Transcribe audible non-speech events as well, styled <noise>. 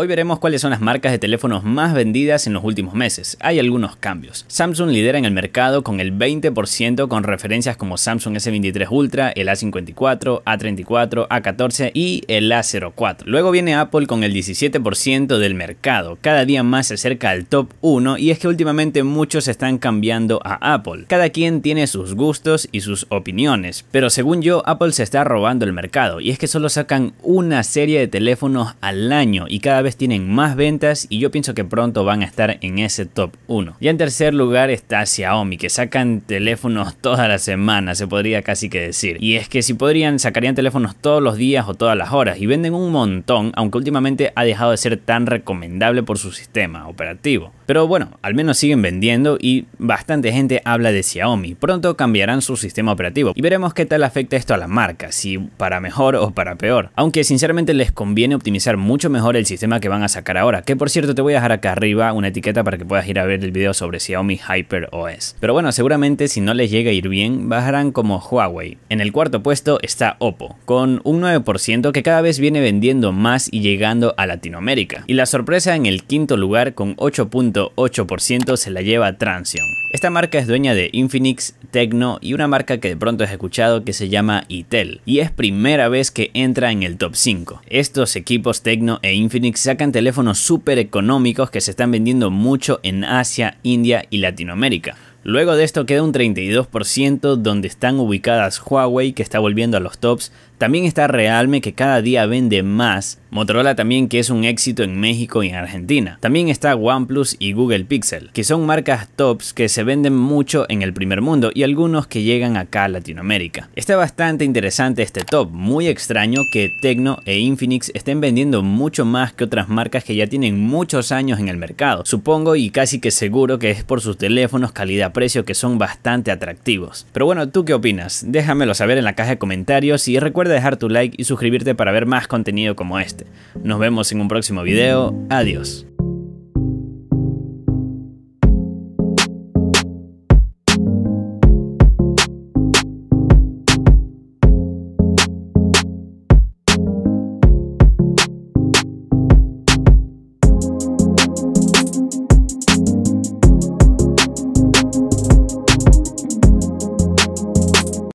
Hoy veremos cuáles son las marcas de teléfonos más vendidas en los últimos meses. Hay algunos cambios. Samsung lidera en el mercado con el 20% con referencias como Samsung S23 Ultra, el A54, A34, A14 y el A04. Luego viene Apple con el 17% del mercado. Cada día más se acerca al top 1 y es que últimamente muchos están cambiando a Apple. Cada quien tiene sus gustos y sus opiniones, pero según yo Apple se está robando el mercado y es que solo sacan una serie de teléfonos al año y cada vez tienen más ventas y yo pienso que pronto van a estar en ese top 1. Y en tercer lugar está Xiaomi, que sacan teléfonos <laughs> toda la semana, se podría casi que decir. Y es que si podrían, sacarían teléfonos todos los días o todas las horas y venden un montón, aunque últimamente ha dejado de ser tan recomendable por su sistema operativo. Pero bueno, al menos siguen vendiendo y bastante gente habla de Xiaomi. Pronto cambiarán su sistema operativo y veremos qué tal afecta esto a la marca, si para mejor o para peor. Aunque sinceramente les conviene optimizar mucho mejor el sistema que van a sacar ahora. Que por cierto te voy a dejar acá arriba una etiqueta para que puedas ir a ver el video sobre Xiaomi Hyper OS. Pero bueno, seguramente si no les llega a ir bien, bajarán como Huawei. En el cuarto puesto está Oppo, con un 9% que cada vez viene vendiendo más y llegando a Latinoamérica. Y la sorpresa en el quinto lugar con 8.8% se la lleva Transion. Esta marca es dueña de Infinix, Tecno y una marca que de pronto has escuchado que se llama Itel. Y es primera vez que entra en el top 5. Estos equipos Tecno e Infinix sacan teléfonos súper económicos que se están vendiendo mucho en Asia, India y Latinoamérica. Luego de esto queda un 32% donde están ubicadas Huawei que está volviendo a los tops, también está Realme que cada día vende más, Motorola también que es un éxito en México y en Argentina, también está OnePlus y Google Pixel, que son marcas tops que se venden mucho en el primer mundo y algunos que llegan acá a Latinoamérica. Está bastante interesante este top, muy extraño que Tecno e Infinix estén vendiendo mucho más que otras marcas que ya tienen muchos años en el mercado, supongo y casi que seguro que es por sus teléfonos calidad precios que son bastante atractivos. Pero bueno, ¿tú qué opinas? Déjamelo saber en la caja de comentarios y recuerda dejar tu like y suscribirte para ver más contenido como este. Nos vemos en un próximo video, adiós.